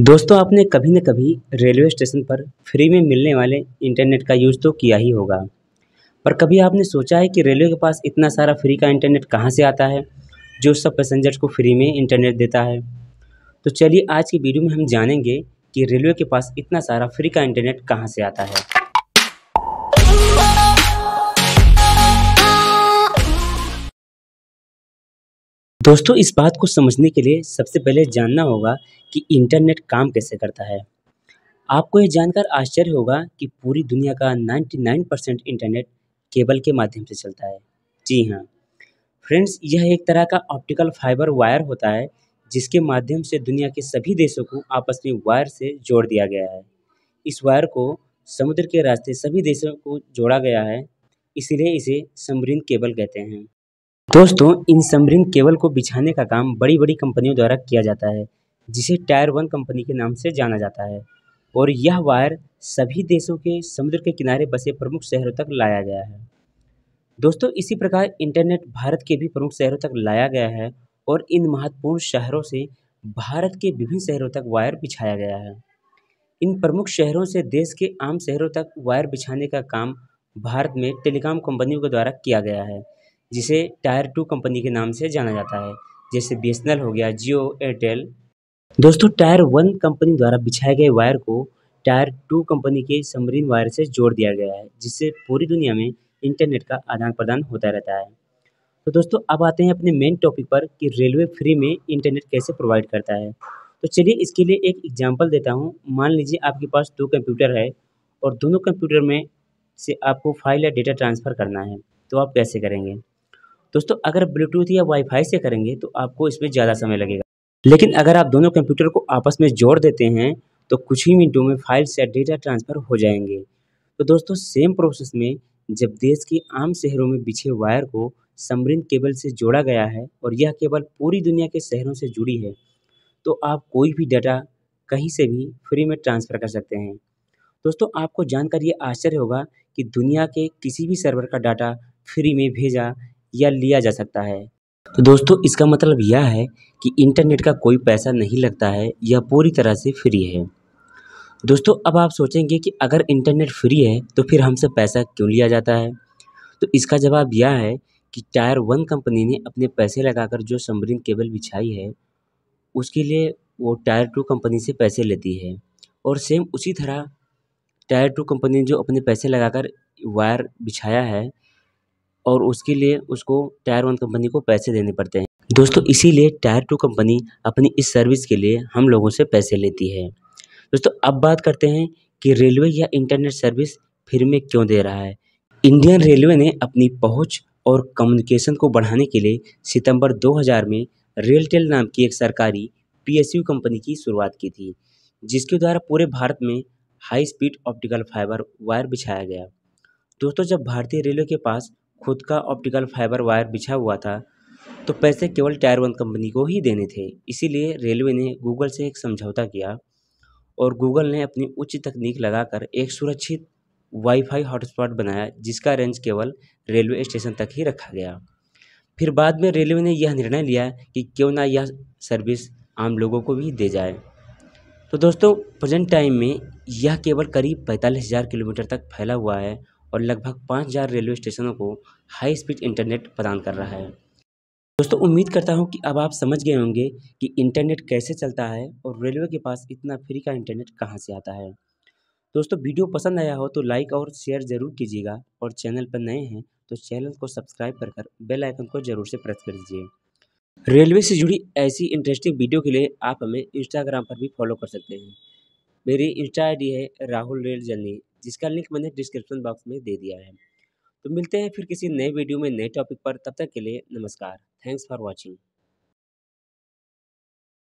दोस्तों आपने कभी न कभी रेलवे स्टेशन पर फ्री में मिलने वाले इंटरनेट का यूज़ तो किया ही होगा पर कभी आपने सोचा है कि रेलवे के पास इतना सारा फ्री का इंटरनेट कहाँ से आता है जो सब पैसेंजर्स को फ्री में इंटरनेट देता है तो चलिए आज की वीडियो में हम जानेंगे कि रेलवे के पास इतना सारा फ्री का इंटरनेट कहाँ से आता है दोस्तों इस बात को समझने के लिए सबसे पहले जानना होगा कि इंटरनेट काम कैसे करता है आपको यह जानकर आश्चर्य होगा कि पूरी दुनिया का 99 परसेंट इंटरनेट केबल के माध्यम से चलता है जी हाँ फ्रेंड्स यह एक तरह का ऑप्टिकल फाइबर वायर होता है जिसके माध्यम से दुनिया के सभी देशों को आपस में वायर से जोड़ दिया गया है इस वायर को समुद्र के रास्ते सभी देशों को जोड़ा गया है इसलिए इसे समरीन केबल कहते हैं दोस्तों इन समरिंग केबल को बिछाने का काम बड़ी बड़ी कंपनियों द्वारा किया जाता है जिसे टायर वन कंपनी के नाम से जाना जाता है और यह वायर सभी देशों के समुद्र के किनारे बसे प्रमुख शहरों तक लाया गया है दोस्तों इसी प्रकार इंटरनेट भारत के भी प्रमुख शहरों तक लाया गया है और इन महत्वपूर्ण शहरों से भारत के विभिन्न शहरों तक वायर बिछाया गया है इन प्रमुख शहरों से देश के आम शहरों तक वायर बिछाने का काम भारत में टेलीकॉम कंपनियों के द्वारा किया गया है जिसे टायर टू कंपनी के नाम से जाना जाता है जैसे बी हो गया जियो एयरटेल दोस्तों टायर वन कंपनी द्वारा बिछाए गए वायर को टायर टू कंपनी के समरीन वायर से जोड़ दिया गया है जिससे पूरी दुनिया में इंटरनेट का आदान प्रदान होता रहता है तो दोस्तों अब आते हैं अपने मेन टॉपिक पर कि रेलवे फ्री में इंटरनेट कैसे प्रोवाइड करता है तो चलिए इसके लिए एक एग्जाम्पल देता हूँ मान लीजिए आपके पास दो कंप्यूटर है और दोनों कंप्यूटर में से आपको फाइल या डेटा ट्रांसफ़र करना है तो आप कैसे करेंगे दोस्तों अगर ब्लूटूथ या वाईफाई से करेंगे तो आपको इसमें ज़्यादा समय लगेगा लेकिन अगर आप दोनों कंप्यूटर को आपस में जोड़ देते हैं तो कुछ ही मिनटों में फाइल्स या डेटा ट्रांसफ़र हो जाएंगे तो दोस्तों सेम प्रोसेस में जब देश के आम शहरों में बिछे वायर को समरिन केबल से जोड़ा गया है और यह केबल पूरी दुनिया के शहरों से जुड़ी है तो आप कोई भी डाटा कहीं से भी फ्री में ट्रांसफ़र कर सकते हैं दोस्तों आपको जानकर ये आश्चर्य होगा कि दुनिया के किसी भी सर्वर का डाटा फ्री में भेजा या लिया जा सकता है तो दोस्तों इसका मतलब यह है कि इंटरनेट का कोई पैसा नहीं लगता है यह पूरी तरह से फ्री है दोस्तों अब आप सोचेंगे कि अगर इंटरनेट फ्री है तो फिर हमसे पैसा क्यों लिया जाता है तो इसका जवाब यह है कि टायर वन कंपनी ने अपने पैसे लगाकर जो समरीन केबल बिछाई है उसके लिए वो टायर टू कंपनी से पैसे लेती है और सेम उसी तरह टायर टू कंपनी ने जो अपने पैसे लगाकर वायर बिछाया है और उसके लिए उसको टायर वन कंपनी को पैसे देने पड़ते हैं दोस्तों इसीलिए टायर टू कंपनी अपनी इस सर्विस के लिए हम लोगों से पैसे लेती है दोस्तों अब बात करते हैं कि रेलवे या इंटरनेट सर्विस फिर में क्यों दे रहा है इंडियन रेलवे ने अपनी पहुंच और कम्युनिकेशन को बढ़ाने के लिए सितंबर 2000 में रेलटेल नाम की एक सरकारी पी कंपनी की शुरुआत की थी जिसके द्वारा पूरे भारत में high speed optical fibre wire बिछाया गया दोस्तों जब भारतीय रेलवे के पास खुद का ऑप्टिकल फाइबर वायर बिछा हुआ था तो पैसे केवल टायर वन कंपनी को ही देने थे इसीलिए रेलवे ने गूगल से एक समझौता किया और गूगल ने अपनी उच्च तकनीक लगाकर एक सुरक्षित वाईफाई हॉटस्पॉट बनाया जिसका रेंज केवल रेलवे स्टेशन तक ही रखा गया फिर बाद में रेलवे ने यह निर्णय लिया कि क्यों ना यह सर्विस आम लोगों को भी दे जाए तो दोस्तों प्रेजेंट टाइम में यह केवल करीब पैंतालीस हज़ार किलोमीटर तक फैला हुआ है और लगभग पाँच हज़ार रेलवे स्टेशनों को हाई स्पीड इंटरनेट प्रदान कर रहा है दोस्तों उम्मीद करता हूँ कि अब आप समझ गए होंगे कि इंटरनेट कैसे चलता है और रेलवे के पास इतना फ्री का इंटरनेट कहाँ से आता है दोस्तों वीडियो पसंद आया हो तो लाइक और शेयर ज़रूर कीजिएगा और चैनल पर नए हैं तो चैनल को सब्सक्राइब कर कर बेल आइकन को ज़रूर से प्रेस कर दीजिए रेलवे से जुड़ी ऐसी इंटरेस्टिंग वीडियो के लिए आप हमें इंस्टाग्राम पर भी फॉलो कर सकते हैं मेरी इंस्टा आईडी है राहुल रेल जर्नी जिसका लिंक मैंने डिस्क्रिप्शन बॉक्स में दे दिया है तो मिलते हैं फिर किसी नए वीडियो में नए टॉपिक पर तब तक के लिए नमस्कार थैंक्स फॉर वॉचिंग